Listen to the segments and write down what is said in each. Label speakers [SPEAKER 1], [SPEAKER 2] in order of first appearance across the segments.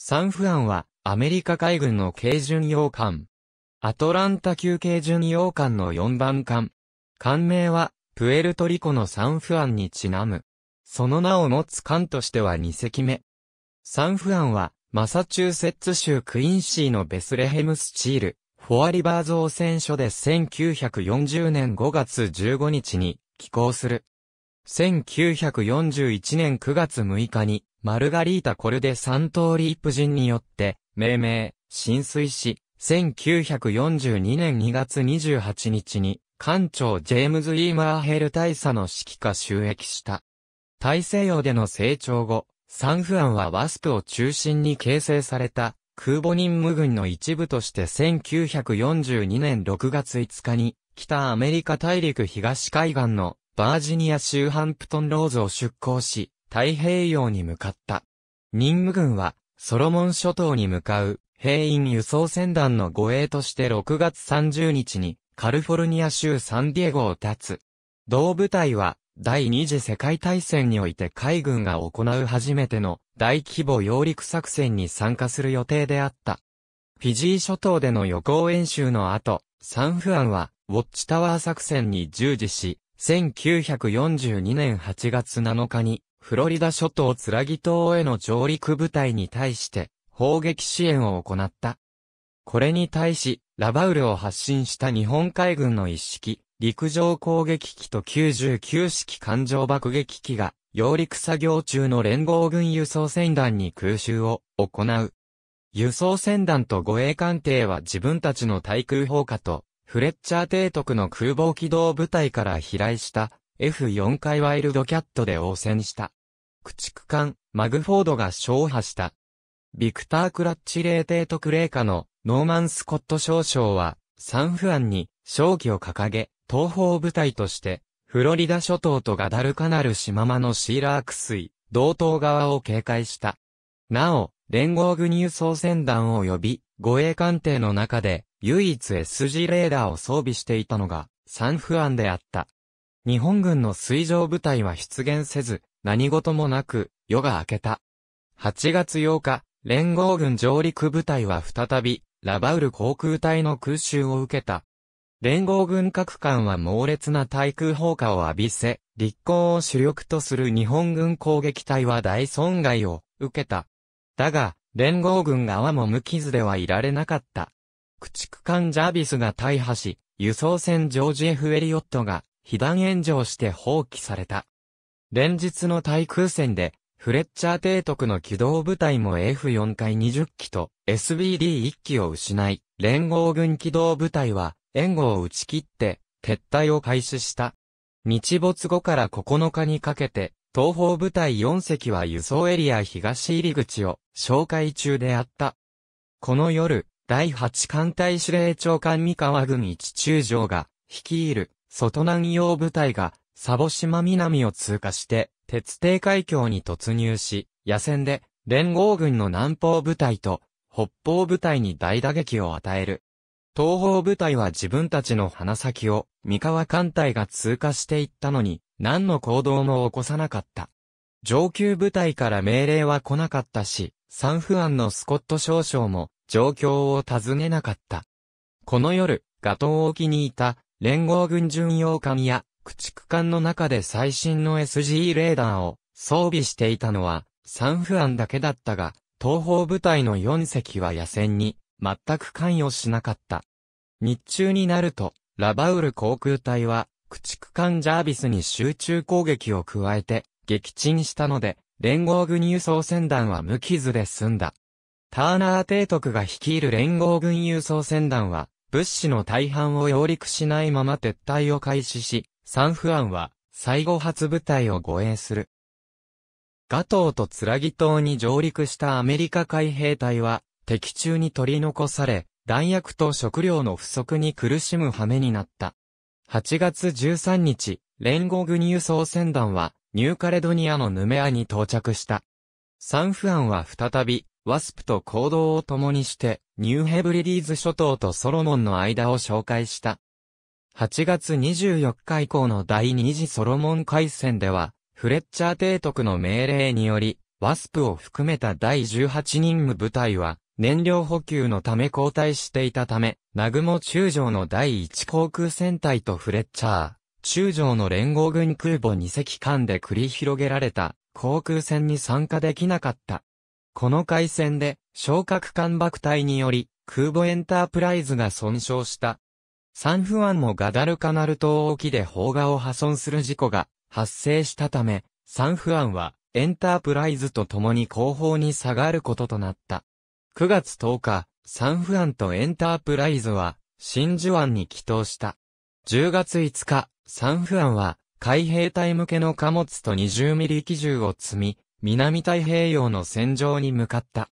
[SPEAKER 1] サンフアンは、アメリカ海軍の軽巡洋艦。アトランタ級軽巡洋艦の4番艦。艦名は、プエルトリコのサンフアンにちなむ。その名を持つ艦としては2隻目。サンフアンは、マサチューセッツ州クインシーのベスレヘムスチール、フォアリバー造船所で1940年5月15日に寄港する。1941年9月6日に、マルガリータ・コルデ・サントーリープ人によって、命名、浸水し、1942年2月28日に、艦長ジェームズ・イー・マーヘル大佐の指揮下収益した。大西洋での成長後、サンフアンはワスプを中心に形成された、空母任務軍の一部として1942年6月5日に、北アメリカ大陸東海岸のバージニア州ハンプトンローズを出港し、太平洋に向かった。任務軍は、ソロモン諸島に向かう、兵員輸送船団の護衛として6月30日に、カルフォルニア州サンディエゴを立つ。同部隊は、第二次世界大戦において海軍が行う初めての大規模揚陸作戦に参加する予定であった。フィジー諸島での予行演習の後、サンフアンは、ウォッチタワー作戦に従事し、1942年8月7日に、フロリダ諸島つらぎ島への上陸部隊に対して、砲撃支援を行った。これに対し、ラバウルを発進した日本海軍の一式、陸上攻撃機と99式艦上爆撃機が、揚陸作業中の連合軍輸送船団に空襲を行う。輸送船団と護衛艦艇は自分たちの対空砲火とフレッチャー提督の空母機動部隊から飛来した F4 回ワイルドキャットで応戦した。駆逐艦、マグフォードが勝破した。ビクター・クラッチ霊帝特霊下のノーマン・スコット少将は、サンフアンに勝機を掲げ、東方部隊として、フロリダ諸島とガダルカナル島間のシーラーク水、同等側を警戒した。なお、連合軍輸送船団及び護衛艦艇の中で唯一 SG レーダーを装備していたのがサンフアンであった。日本軍の水上部隊は出現せず、何事もなく夜が明けた。8月8日、連合軍上陸部隊は再びラバウル航空隊の空襲を受けた。連合軍各艦は猛烈な対空砲火を浴びせ、立候を主力とする日本軍攻撃隊は大損害を受けた。だが、連合軍側も無傷ではいられなかった。駆逐艦ジャービスが大破し、輸送船ジョージ・ F・ エリオットが被弾炎上して放棄された。連日の対空戦で、フレッチャー提督の機動部隊も F4 回20機と SBD1 機を失い、連合軍機動部隊は援護を打ち切って撤退を開始した。日没後から9日にかけて東方部隊4隻は輸送エリア東入り口を紹介中であった。この夜、第8艦隊司令長官三河軍一中将が率いる外南洋部隊がサボ島南を通過して鉄底海峡に突入し、野戦で連合軍の南方部隊と北方部隊に大打撃を与える。東方部隊は自分たちの鼻先を三河艦隊が通過していったのに、何の行動も起こさなかった。上級部隊から命令は来なかったし、サンフアンのスコット少将も状況を尋ねなかった。この夜、ガトー沖にいた連合軍巡洋艦や駆逐艦の中で最新の SG レーダーを装備していたのはサンフアンだけだったが、東方部隊の4隻は野戦に全く関与しなかった。日中になると、ラバウル航空隊は駆逐艦ジャービスに集中攻撃を加えて、撃沈したので、連合軍輸送船団は無傷で済んだ。ターナー提督が率いる連合軍輸送船団は、物資の大半を揚陸しないまま撤退を開始し、サンフアンは、最後発部隊を護衛する。ガトーとツラギ島に上陸したアメリカ海兵隊は、敵中に取り残され、弾薬と食料の不足に苦しむ羽目になった。8月13日、連合軍輸送船団は、ニューカレドニアのヌメアに到着した。サンフアンは再び、ワスプと行動を共にして、ニューヘブリディーズ諸島とソロモンの間を紹介した。8月24日以降の第2次ソロモン海戦では、フレッチャー提督の命令により、ワスプを含めた第18任務部隊は、燃料補給のため交代していたため、南雲中将の第一航空戦隊とフレッチャー、中将の連合軍空母2隻間で繰り広げられた航空戦に参加できなかった。この海戦で、昇格艦爆隊により、空母エンタープライズが損傷した。サンフアンもガダルカナル島沖で砲画を破損する事故が発生したため、サンフアンはエンタープライズと共に後方に下がることとなった。9月10日、サンフアンとエンタープライズは、真珠湾に寄港した。10月5日、サンフアンは、海兵隊向けの貨物と20ミリ機銃を積み、南太平洋の戦場に向かった。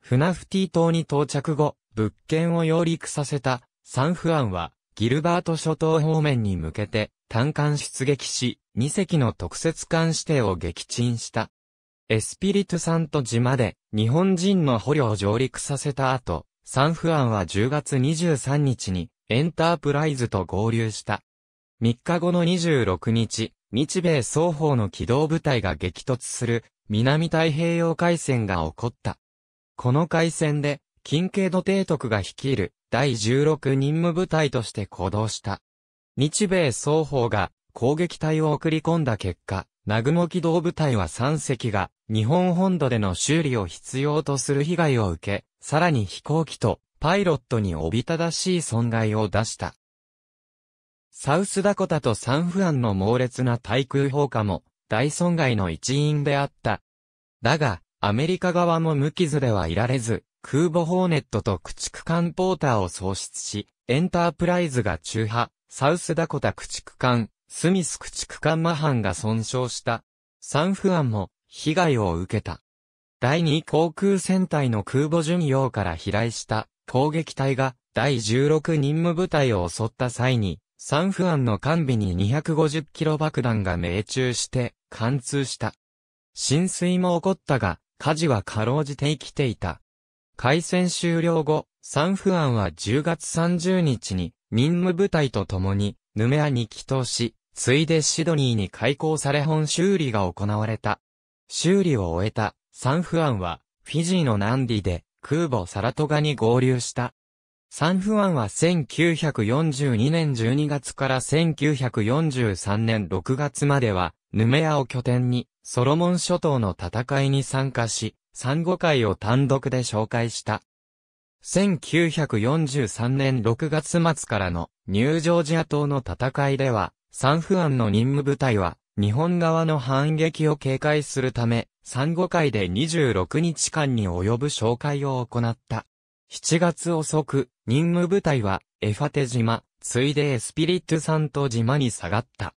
[SPEAKER 1] フナフティ島に到着後、物件を揚陸させた、サンフアンは、ギルバート諸島方面に向けて、単艦出撃し、2隻の特設艦指定を撃沈した。エスピリトサント島で日本人の捕虜を上陸させた後、サンフアンは10月23日にエンタープライズと合流した。3日後の26日、日米双方の機動部隊が激突する南太平洋海戦が起こった。この海戦で、近景土提督が率いる第16任務部隊として行動した。日米双方が攻撃隊を送り込んだ結果、南雲機動部隊は3隻が日本本土での修理を必要とする被害を受け、さらに飛行機とパイロットにおびただしい損害を出した。サウスダコタとサンフアンの猛烈な対空砲火も大損害の一因であった。だが、アメリカ側も無傷ではいられず、空母ホーネットと駆逐艦ポーターを喪失し、エンタープライズが中破、サウスダコタ駆逐艦、スミス駆逐艦マハンが損傷した。サンフアンも被害を受けた。第2航空戦隊の空母巡洋から飛来した攻撃隊が第16任務部隊を襲った際に、サンフアンの艦尾に250キロ爆弾が命中して貫通した。浸水も起こったが、火事はかろうじて生きていた。海戦終了後、サンフアンは10月30日に任務部隊と共にヌメアに帰投し、ついでシドニーに開港され本修理が行われた。修理を終えたサンフアンはフィジーのナンディで空母サラトガに合流した。サンフアンは1942年12月から1943年6月まではヌメアを拠点にソロモン諸島の戦いに参加し、産後会を単独で紹介した。1943年6月末からのニュージョージア島の戦いでは、サンフアンの任務部隊は、日本側の反撃を警戒するため、産後会で26日間に及ぶ紹介を行った。7月遅く、任務部隊は、エファテ島、ついでエスピリットサント島に下がった。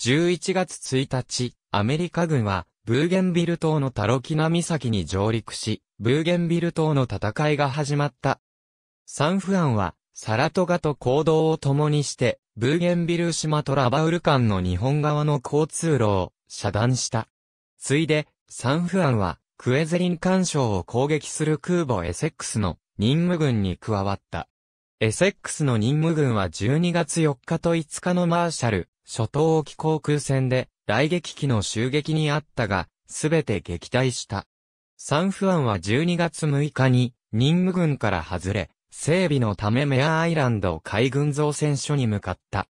[SPEAKER 1] 11月1日、アメリカ軍は、ブーゲンビル島のタロキナ岬に上陸し、ブーゲンビル島の戦いが始まった。サンフアンは、サラトガと行動を共にして、ブーゲンビル島とラバウル間の日本側の交通路を遮断した。ついで、サンフアンは、クエゼリン干渉を攻撃する空母エセックスの任務軍に加わった。エセックスの任務軍は12月4日と5日のマーシャル、諸島沖航空戦で、雷撃機の襲撃にあったが、すべて撃退した。サンフアンは12月6日に、任務軍から外れ、整備のためメアアイランド海軍造船所に向かった。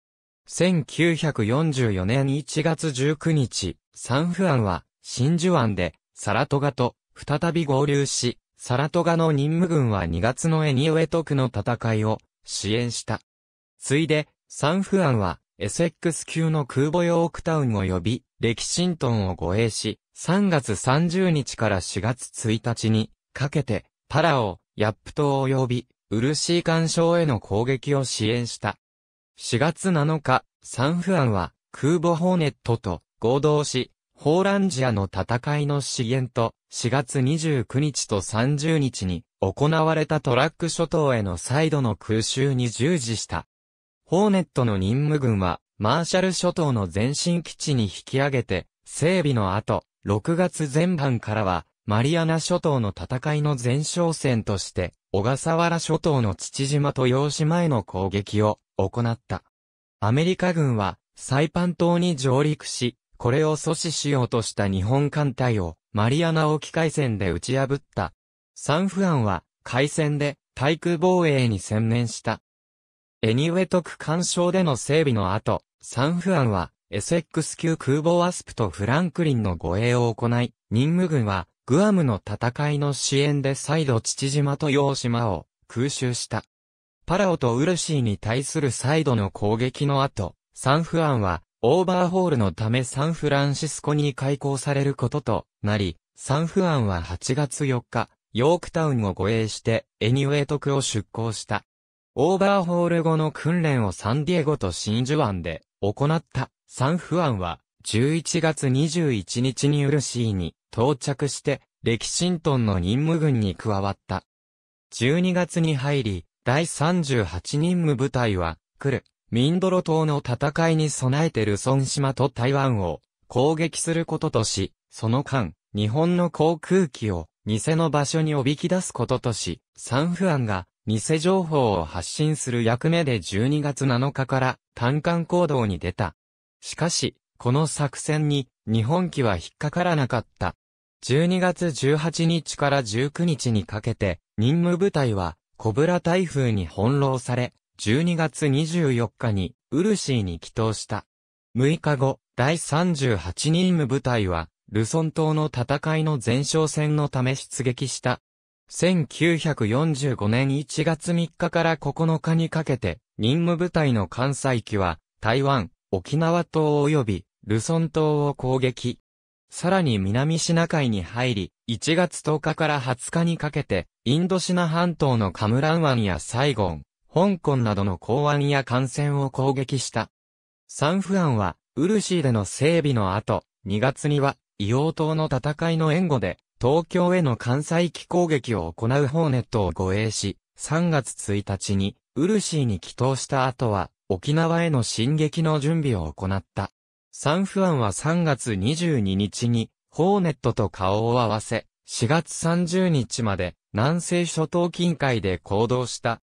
[SPEAKER 1] 1944年1月19日、サンフアンは真珠湾でサラトガと再び合流し、サラトガの任務軍は2月のエニウエトクの戦いを支援した。ついで、サンフアンはエセックス級の空母ヨークタウンを呼び、レキシントンを護衛し、3月30日から4月1日にかけて、パラオ、ヤップ島を呼び、ウルシー干渉への攻撃を支援した。4月7日、サンフアンは空母ホーネットと合同し、ホーランジアの戦いの資源と4月29日と30日に行われたトラック諸島への再度の空襲に従事した。ホーネットの任務軍はマーシャル諸島の前進基地に引き上げて整備の後、6月前半からはマリアナ諸島の戦いの前哨戦として小笠原諸島の父島と洋島への攻撃を行った。アメリカ軍は、サイパン島に上陸し、これを阻止しようとした日本艦隊をマリアナ沖海戦で打ち破った。サンフアンは海戦で対空防衛に専念した。エニウェト区干渉での整備の後、サンフアンはエセックス級空母ワスプとフランクリンの護衛を行い、任務軍はグアムの戦いの支援で再度父島と洋島を空襲した。パラオとウルシーに対する再度の攻撃の後、サンフアンはオーバーホールのためサンフランシスコに開港されることとなり、サンフアンは8月4日、ヨークタウンを護衛して、エニウェイトクを出港した。オーバーホール後の訓練をサンディエゴと真珠湾で行ったサンフアンは、11月21日にウルシーに到着して、歴キシントンの任務軍に加わった。12月に入り、第38任務部隊は、来る、ミンドロ島の戦いに備えてルソン島と台湾を攻撃することとし、その間、日本の航空機を偽の場所におびき出すこととし、サンフアンが偽情報を発信する役目で12月7日から単管行動に出た。しかし、この作戦に日本機は引っかからなかった。12月18日から19日にかけて、任務部隊はコブラ台風に翻弄され、12月24日にウルシーに帰投した。6日後、第38任務部隊は、ルソン島の戦いの前哨戦のため出撃した。1945年1月3日から9日にかけて、任務部隊の関西機は、台湾、沖縄島及び、ルソン島を攻撃。さらに南シナ海に入り、1月10日から20日にかけて、インドシナ半島のカムラン湾やサイゴン、香港などの港湾や艦船を攻撃した。サンフアンは、ウルシーでの整備の後、2月には、硫黄島の戦いの援護で、東京への関西機攻撃を行うホーネットを護衛し、3月1日に、ウルシーに帰島した後は、沖縄への進撃の準備を行った。サンフアンは3月22日に、ホーネットと顔を合わせ、4月30日まで、南西諸島近海で行動した。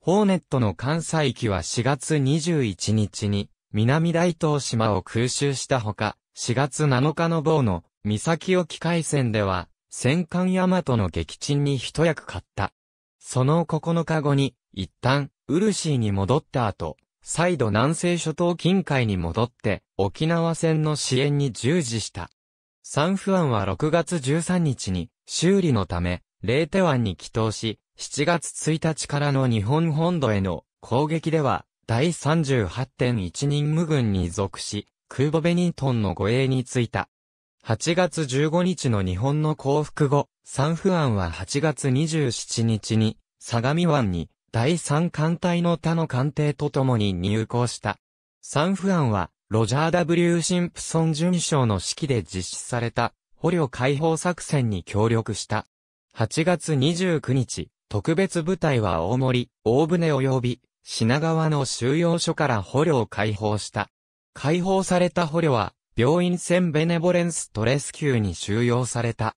[SPEAKER 1] ホーネットの関西域は4月21日に、南大東島を空襲したほか、4月7日の某の、三崎沖海戦では、戦艦マトの撃沈に一役買った。その9日後に、一旦、ウルシーに戻った後、再度南西諸島近海に戻って、沖縄戦の支援に従事した。サンフアンは6月13日に、修理のため、レーテ湾に帰島し、7月1日からの日本本土への攻撃では、第38.1任務軍に属し、空母ベニントンの護衛に就いた。8月15日の日本の降伏後、サンフアンは8月27日に、相模湾に第三艦隊の他の艦艇と共に入港した。サンフアンは、ロジャー・ W・ シンプソン巡将の指揮で実施された、捕虜解放作戦に協力した。8月29日、特別部隊は大森、大船及び、品川の収容所から捕虜を解放した。解放された捕虜は、病院船ベネボレンストレスキューに収容された。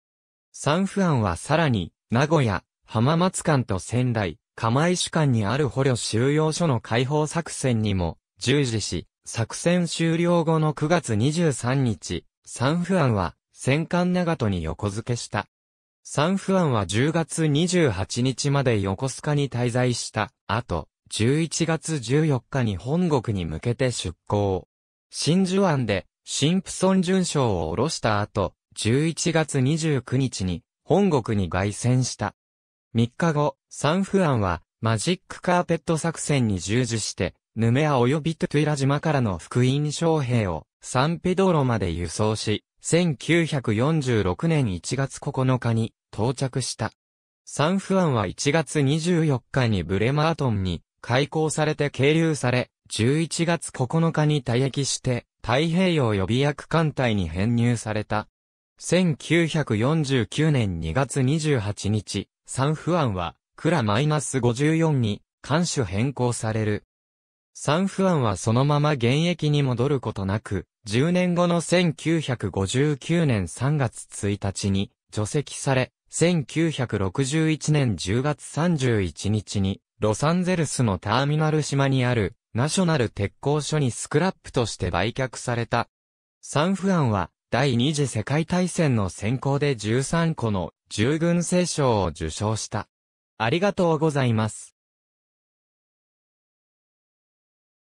[SPEAKER 1] サンフアンはさらに、名古屋、浜松間と仙台、釜石間にある捕虜収容所の解放作戦にも従事し、作戦終了後の9月23日、サンフアンは戦艦長門に横付けした。サンフアンは10月28日まで横須賀に滞在した後、11月14日に本国に向けて出港。真珠湾でシンプソン巡将を下ろした後、11月29日に本国に凱旋した。3日後、サンフアンは、マジックカーペット作戦に従事して、ヌメア及びトゥトゥイラ島からの福音将兵を、サンペドロまで輸送し、1946年1月9日に到着した。サンフアンは1月24日にブレマートンに開港されて係留され、11月9日に退役して、太平洋予備役艦隊に編入された。1949年2月28日、サンフアンは、クラマイナス -54 に、艦種変更される。サンフアンはそのまま現役に戻ることなく、10年後の1959年3月1日に除籍され、1961年10月31日に、ロサンゼルスのターミナル島にある、ナショナル鉄工所にスクラップとして売却された。サンフアンは、第二次世界大戦の先行で13個の従軍聖賞を受賞した。ありがとうございます。